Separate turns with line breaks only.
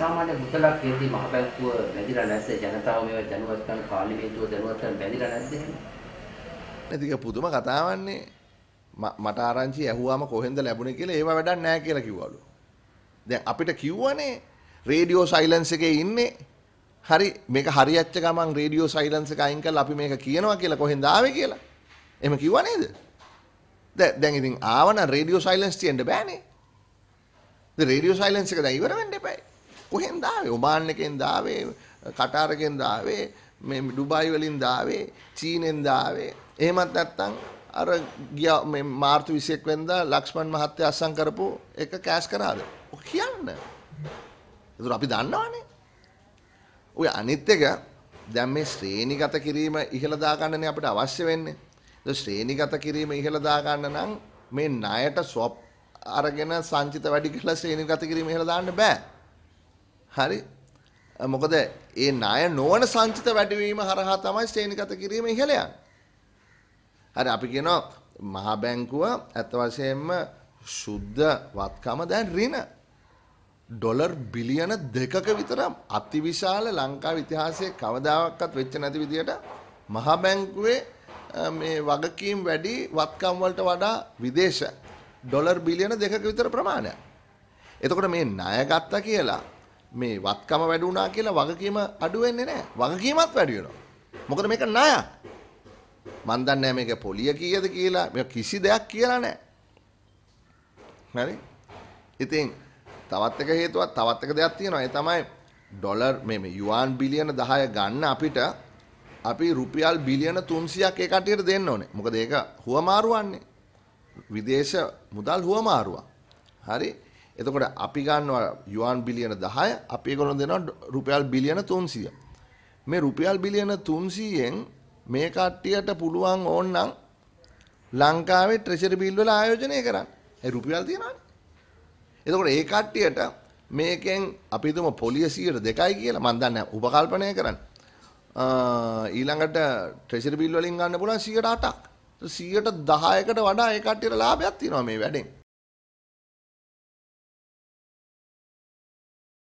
සාමාන්‍ය මුදලක් දෙද්දී මහපැත්තුව බැඳිලා නැද්ද ජනතාව මේවා දැනුවත් කරන පාර්ලිමේන්තුව දැනුවත් කරන බැඳිලා නැද්ද එහෙම? පුදුම කතාවන්නේ මට ආරංචි ඇහුවාම කොහෙන්ද ලැබුණේ කියලා ඒව වැඩක් නැහැ කියලා කිව්වලු. දැන් අපිට කිව්වනේ රේඩියෝ සයිලන්ස් එකේ ඉන්නේ. හරි මේක හරියච්ච ගමන් රේඩියෝ සයිලන්ස් එක අයින් කරලා අපි මේක කියනවා කියලා කොහෙන්ද ආවේ කියලා. එහෙම කිව්වා නේද? දැන් ඉතින් ආවනම් රේඩියෝ සයිලන්ස් තියෙන්න බෑනේ. ඒ රේඩියෝ සයිලන්ස් එක දැන් ඉවර වෙන්න එපායි. කොහෙන් දාවේ ඔබාන් එකෙන් දාවේ කටාරගෙන් දාවේ මේ ඩුබායි වලින් දාවේ චීනෙන් දාවේ එහෙමත් නැත්නම් අර ගිය මේ මාර්තු 21 වෙනිදා ලක්ෂ්මන් මහත්තයා අස්සම් කරපු එක කෑෂ් කරාද? ඔක කියන්න. ඒතර අපි දන්නවනේ. ඔය අනිත් එක දැන් මේ ශ්‍රේණිගත කිරීම ඉහළ දා ගන්නනේ අපිට අවශ්‍ය වෙන්නේ. ඒ ශ්‍රේණිගත කිරීම ඉහළ දා ගන්න නම් මේ ණයට ස්වප් අරගෙන සංචිත වැඩි කියලා ශ්‍රේණිගත කිරීම ඉහළ දාන්න බෑ. හරි මොකද ඒ ණය නොවන සංචිත වැඩිවීම හරහා තමයි ශ්‍රේණිගත කිරීම ඉහළ යන්නේ. හරි අපි කියනවා මහා බැංකුව අත් වශයෙන්ම සුද්ධ වත්කම දැන් ඍණ ඩොලර් බිලියන දෙකක විතර අතිවිශාල ලංකාවේ ඉතිහාසයේ කවදාවත් වෙච්ච නැති විදියට මහා බැංකුවේ මේ වගකීම් වැඩි වත්කම් වලට වඩා විදේශ ඩොලර් බිලියන දෙකක විතර ප්‍රමාණයක්. එතකොට මේ ණය ගත්තා කියලා මේ වත්කම වැඩි වුණා කියලා වගකීම අඩු වෙන්නේ නැහැ. වගකීමත් වැඩි වෙනවා. මොකද මේක ණයක්. මන් දන්නේ නැහැ මේක පොලිය කීයද කියලා. මේ කිසි දෙයක් කියලා නැහැ. හරි? ඉතින් තවත් එක හේතුවක් තවත් එක දෙයක් තියෙනවා. ඒ තමයි ඩොලර් මේ මේ යුවාන් බිලියන 10 ගන්න අපිට අපි රුපියල් බිලියන 300ක් ඒ කටියට දෙන්න ඕනේ. මොකද ඒක හුවමාරුවන්නේ. විදේශ මුදල් හුවමාරුවක්. හරි? එතකොට අපි ගන්නවා යුවන් බිලියන 10 අපි ඒගොල්ලෝ දෙනවා රුපියල් බිලියන 300. මේ රුපියල් බිලියන 300න් මේ කට්ටියට පුළුවන් ඕනනම් ලංකාවේ ට්‍රෙෂරි බිල් වල ආයෝජනය කරන්න. ඒ රුපියල් තියනවානේ. එතකොට ඒ කට්ටියට මේකෙන් අපි හිතමු පොලිය 2යි කියලා මම දන්නේ උපකල්පනය කරන්න. ඊළඟට ට්‍රෙෂරි බිල් වලින් ගන්න පුළුවන් 108ක්. 110කට වඩා ඒ කට්ටියට ලාභයක් තියෙනවා මේ වැඩෙන්.